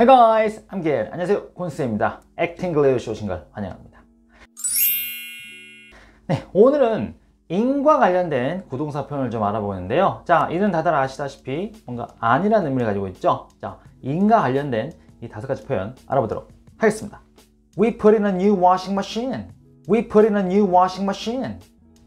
Hey guys, I'm g a l 안녕하세요, 곤스입니다. Acting English 오신 걸 환영합니다. 네, 오늘은 인과 관련된 구동사 표현을 좀 알아보는데요. 자, 이는 다들 아시다시피 뭔가 아니라는 의미를 가지고 있죠. 자, 인과 관련된 이 다섯 가지 표현 알아보도록 하겠습니다. We put in a new washing machine. We put in a new washing machine.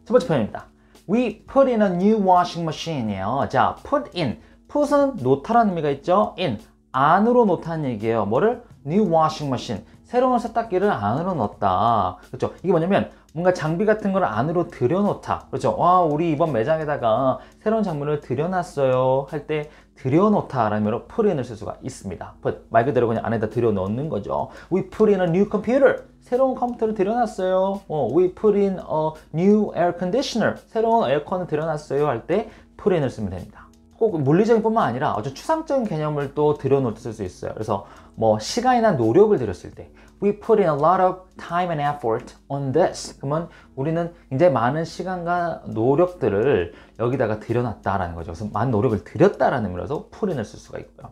첫 번째 표현입니다. We put in a new washing machine이에요. 자, put in. put은 놓다라는 의미가 있죠. in. 안으로 놓다는 얘기예요. 뭐를? new washing machine. 새로운 세탁기를 안으로 넣었다. 그렇죠? 이게 뭐냐면 뭔가 장비 같은 걸 안으로 들여놓다. 그렇죠? 와, 우리 이번 매장에다가 새로운 장물을 들여놨어요. 할 때 들여놓다라는 의미로 put in을 쓸 수가 있습니다. put. 말 그대로 그냥 안에다 들여놓는 거죠. We put in a new computer. 새로운 컴퓨터를 들여놨어요. 어, we put in a new air conditioner. 새로운 에어컨을 들여놨어요. 할 때 put in을 쓰면 됩니다. 꼭 물리적인 뿐만 아니라 아주 추상적인 개념을 또 들여놓을 수 있어요. 그래서 뭐 시간이나 노력을 들였을 때 We put in a lot of time and effort on this. 그러면 우리는 굉장히 많은 시간과 노력들을 여기다가 들여놨다라는 거죠. 그래서 많은 노력을 들였다라는 의미라서 p u t i n 을쓸 수가 있고요.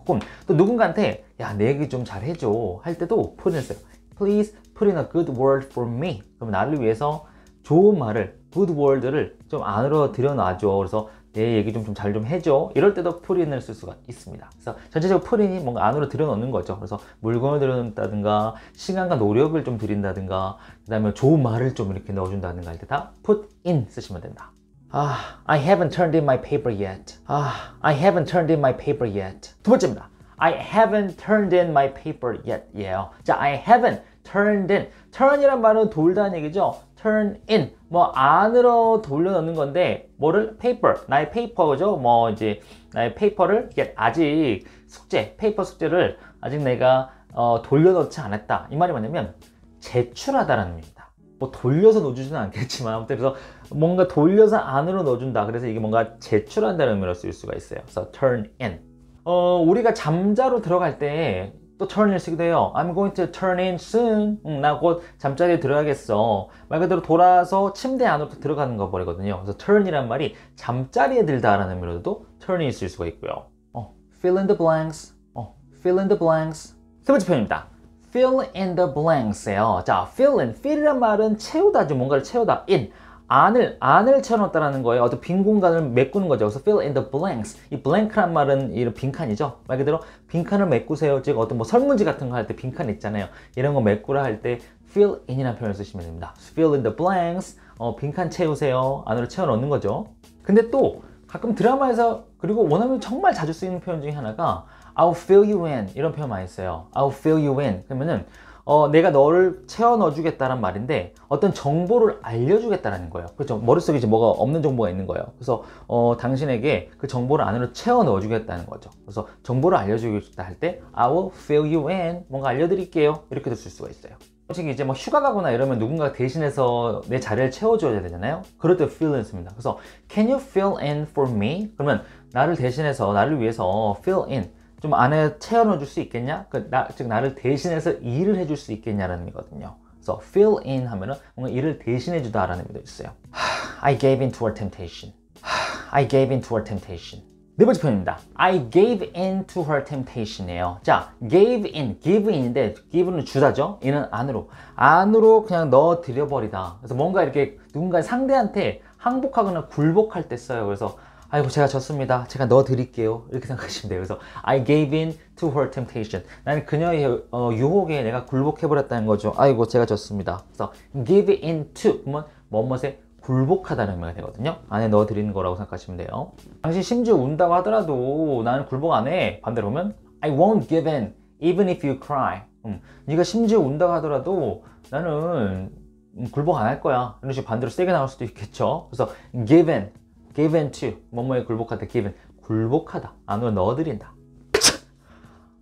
혹은 또 누군가한테 야, 내 얘기 좀 잘 해줘 할 때도 put인을 써요. Please put in a good word for me. 그럼 나를 위해서 좋은 말을 good word를 좀 안으로 들여놔줘. 그래서 내 얘기 좀 잘 좀 해줘 이럴 때도 프린을 쓸 수가 있습니다 그래서 전체적으로 프린이 뭔가 안으로 들여놓는 거죠 그래서 물건을 들여놓는다든가 시간과 노력을 좀 드린다든가 그 다음에 좋은 말을 좀 이렇게 넣어준다든가 할때다 put in 쓰시면 된다 아, I haven't turned in my paper yet. 아, I haven't turned in my paper yet. 두 번째입니다. I haven't turned in my paper yet. 예요. 자, I haven't turned in. turn이란 말은 돌다는 얘기죠. turn in. 뭐 안으로 돌려넣는 건데 뭐를 paper, 나의 페이퍼죠. 뭐 이제 나의 페이퍼를 이게 아직 숙제, 페이퍼 숙제를 아직 내가 어, 돌려넣지 않았다. 이 말이 뭐냐면 제출하다라는 의미입니다. 뭐 돌려서 넣어주지는 않겠지만 아무튼 그래서 뭔가 돌려서 안으로 넣어준다. 그래서 이게 뭔가 제출한다는 의미로 쓸 수가 있어요. 그래서 turn in. 어, 우리가 잠자로 들어갈 때또 turn을 쓰게 돼요. I'm going to turn in soon. 응, 나 곧 잠자리에 들어야겠어. 말 그대로 돌아서 침대 안으로 들어가는 거 버리거든요. 그래서 turn이란 말이 잠자리에 들다라는 의미로도 turn이 있을 수가 있고요. 어, fill in the blanks. 어, fill in the blanks. 세 번째 표현입니다. fill in the blanks예요. 자, fill in, fill이란 말은 채우다, 좀 뭔가를 채우다, in. 안을 안을 채워놨다라는 거예요. 어떤 빈 공간을 메꾸는 거죠. 그래서 fill in the blanks. 이 blank란 말은 이런 빈칸이죠. 말 그대로 빈칸을 메꾸세요. 즉 어떤 뭐 설문지 같은 거 할 때 빈칸 있잖아요. 이런 거 메꾸라 할 때 fill in이라는 표현을 쓰시면 됩니다. fill in the blanks. 어, 빈칸 채우세요. 안으로 채워 넣는 거죠. 근데 또 가끔 드라마에서 그리고 원하면 정말 자주 쓰이는 표현 중에 하나가 I'll fill you in 이런 표현 많이 써요. I'll fill you in 그러면은 어, 내가 너를 채워 넣어주겠다는 말인데 어떤 정보를 알려주겠다는 거예요. 그렇죠? 머릿속에 이제 뭐가 없는 정보가 있는 거예요. 그래서 어, 당신에게 그 정보를 안으로 채워 넣어주겠다는 거죠. 그래서 정보를 알려주겠다 할 때 I will fill you in 뭔가 알려드릴게요. 이렇게 쓸 수가 있어요. 솔직히 이제 뭐 휴가 가거나 이러면 누군가 대신해서 내 자리를 채워줘야 되잖아요. 그럴 때 fillin 씁니다. 그래서 can you fill in for me? 그러면 나를 대신해서 나를 위해서 fill in 좀 안에 채워넣어 줄수 있겠냐? 그 나, 즉 나를 대신해서 일을 해줄 수 있겠냐라는 의미거든요. 그래서 fill in 하면은 뭔가 일을 대신해 주다라는 의미도 있어요. I gave in to her temptation. I gave in to her temptation. 네 번째 표현입니다. I gave in to her temptation이에요. 자, gave in, give in인데 give는 주다죠? 이는 안으로. 안으로 그냥 넣어드려버리다 그래서 뭔가 이렇게 누군가 상대한테 항복하거나 굴복할 때 써요. 그래서 아이고 제가 졌습니다. 제가 넣어드릴게요. 이렇게 생각하시면 돼요. 그래서 I gave in to her temptation. 나는 그녀의 어, 유혹에 내가 굴복해버렸다는 거죠. 아이고 제가 졌습니다. 그래서 give in to 그러면 뭐뭇에 굴복하다는 의미가 되거든요. 안에 넣어드리는 거라고 생각하시면 돼요. 당시 심지어 운다고 하더라도 나는 굴복 안 해. 반대로 보면 I won't give in even if you cry. 음, 네가 심지어 운다고 하더라도 나는 음, 굴복 안 할 거야. 이런 식으로 반대로 세게 나올 수도 있겠죠. 그래서 give in given to 뭐뭐에 굴복하다 given 굴복하다 안으로 넣어드린다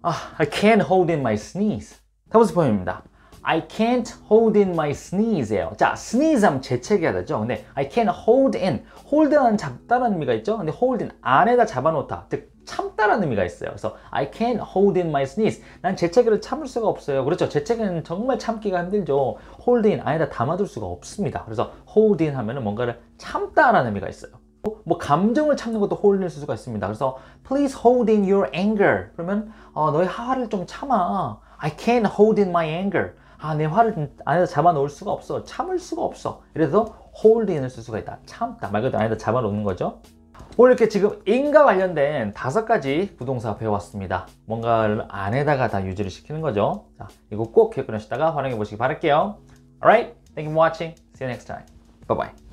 아, I can't hold in my sneeze 첫 번째 표현입니다 I can't hold in my sneeze예요. 자, sneeze 하면 재채기하다죠. 죠 근데 I can't hold in, hold라는 잡다라는 의미가 있죠. 근데 hold in 안에다 잡아놓다, 즉 참다라는 의미가 있어요. 그래서 I can't hold in my sneeze. 난 재채기를 참을 수가 없어요. 그렇죠. 재채기는 정말 참기가 힘들죠. hold in 안에다 담아둘 수가 없습니다. 그래서 hold in 하면은 뭔가를 참다라는 의미가 있어요. 감정을 참는 것도 홀릴 수가 있습니다. 그래서 please hold in your anger. 그러면 어, 너의 화를 좀 참아. I can't hold in my anger. 아, 내 화를 안에서 잡아놓을 수가 없어. 참을 수가 없어. 이래서 hold in을 쓸 수가 있다. 참다. 말 그대로 안에서 잡아놓는 거죠. 오늘 이렇게 지금 인과 관련된 다섯 가지 부동사 배워왔습니다. 뭔가를 안에다가 다 유지를 시키는 거죠. 자, 이거 꼭 기억해 놓으시다가 활용해 보시기 바랄게요. Alright, thank you for watching. See you next time. Bye bye.